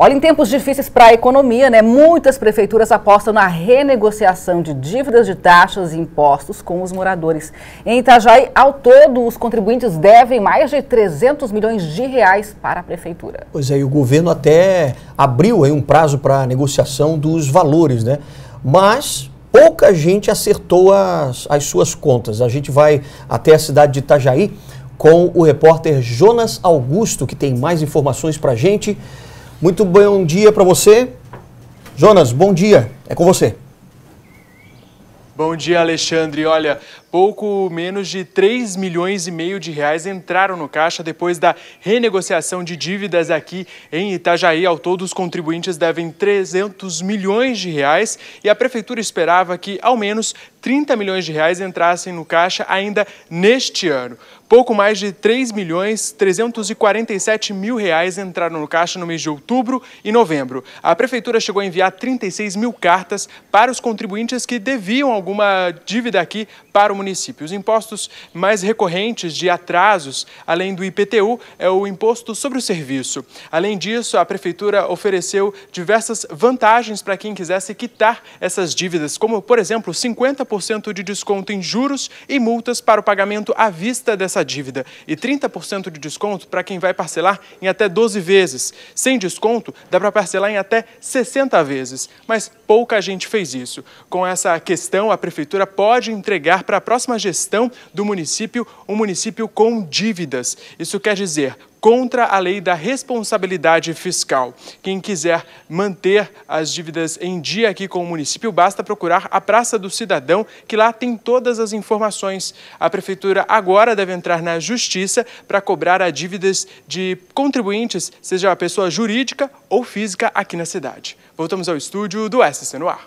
Olha, em tempos difíceis para a economia, né, muitas prefeituras apostam na renegociação de dívidas de taxas e impostos com os moradores. Em Itajaí, ao todo, os contribuintes devem mais de 300 milhões de reais para a prefeitura. Pois é, e o governo até abriu aí um prazo para a negociação dos valores, né? Mas pouca gente acertou as, as suas contas. A gente vai até a cidade de Itajaí com o repórter Jonas Augusto, que tem mais informações para a gente. Muito bom dia para você. Jonas, bom dia. É com você. Bom dia, Alexandre. Olha, Pouco menos de 3 milhões e meio de reais entraram no caixa depois da renegociação de dívidas aqui em Itajaí. Ao todo, os contribuintes devem 300 milhões de reais e a prefeitura esperava que ao menos 30 milhões de reais entrassem no caixa ainda neste ano. Pouco mais de 3 milhões 347 mil reais entraram no caixa no mês de outubro e novembro. A prefeitura chegou a enviar 36 mil cartas para os contribuintes que deviam alguma dívida aqui para o município. Os impostos mais recorrentes de atrasos, além do IPTU, é o imposto sobre o serviço. Além disso, a prefeitura ofereceu diversas vantagens para quem quisesse quitar essas dívidas, como, por exemplo, 50% de desconto em juros e multas para o pagamento à vista dessa dívida e 30% de desconto para quem vai parcelar em até 12 vezes. Sem desconto, dá para parcelar em até 60 vezes, mas pouca gente fez isso. Com essa questão, a prefeitura pode entregar para a próxima gestão do município um município com dívidas. Isso quer dizer contra a lei da responsabilidade fiscal. Quem quiser manter as dívidas em dia aqui com o município, basta procurar a Praça do Cidadão, que lá tem todas as informações. A prefeitura agora deve entrar na justiça para cobrar as dívidas de contribuintes, seja a pessoa jurídica ou física aqui na cidade. Voltamos ao estúdio do SC no ar.